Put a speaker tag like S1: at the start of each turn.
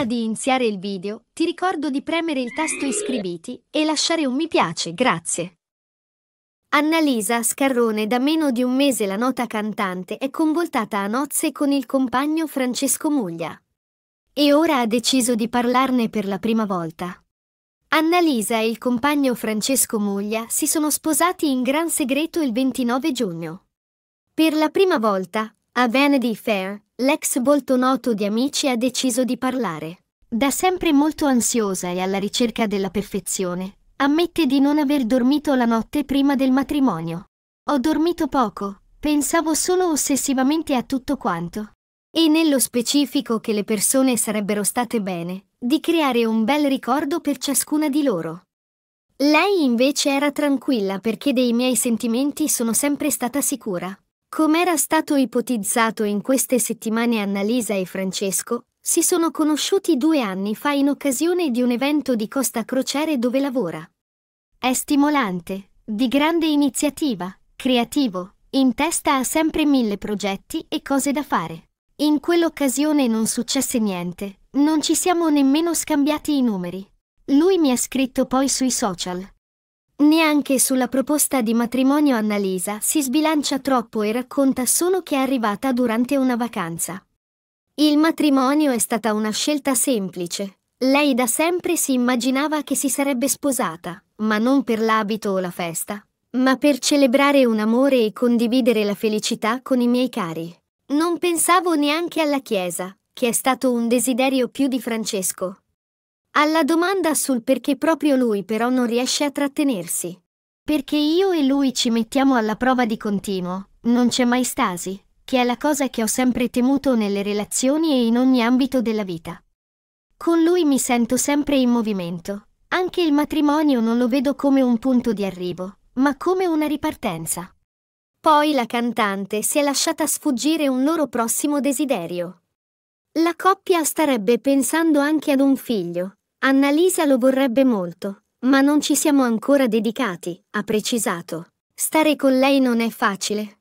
S1: Prima di iniziare il video, ti ricordo di premere il tasto iscriviti e lasciare un mi piace, grazie. Annalisa Scarrone da meno di un mese la nota cantante è convoltata a nozze con il compagno Francesco Muglia. E ora ha deciso di parlarne per la prima volta. Annalisa e il compagno Francesco Muglia si sono sposati in gran segreto il 29 giugno. Per la prima volta, a Vanity Fair, l'ex volto noto di Amici ha deciso di parlare. Da sempre molto ansiosa e alla ricerca della perfezione, ammette di non aver dormito la notte prima del matrimonio. Ho dormito poco, pensavo solo ossessivamente a tutto quanto. E nello specifico che le persone sarebbero state bene, di creare un bel ricordo per ciascuna di loro. Lei invece era tranquilla perché dei miei sentimenti sono sempre stata sicura. Come era stato ipotizzato in queste settimane Annalisa e Francesco, si sono conosciuti due anni fa in occasione di un evento di Costa Crociere dove lavora. È stimolante, di grande iniziativa, creativo, in testa ha sempre mille progetti e cose da fare. In quell'occasione non successe niente, non ci siamo nemmeno scambiati i numeri. Lui mi ha scritto poi sui social. Neanche sulla proposta di matrimonio Annalisa si sbilancia troppo e racconta solo che è arrivata durante una vacanza. Il matrimonio è stata una scelta semplice. Lei da sempre si immaginava che si sarebbe sposata, ma non per l'abito o la festa, ma per celebrare un amore e condividere la felicità con i miei cari. Non pensavo neanche alla chiesa, che è stato un desiderio più di Francesco, alla domanda sul perché proprio lui però non riesce a trattenersi. Perché io e lui ci mettiamo alla prova di continuo, non c'è mai stasi, che è la cosa che ho sempre temuto nelle relazioni e in ogni ambito della vita. Con lui mi sento sempre in movimento. Anche il matrimonio non lo vedo come un punto di arrivo, ma come una ripartenza. Poi la cantante si è lasciata sfuggire un loro prossimo desiderio. La coppia starebbe pensando anche ad un figlio, Annalisa lo vorrebbe molto, ma non ci siamo ancora dedicati, ha precisato. Stare con lei non è facile,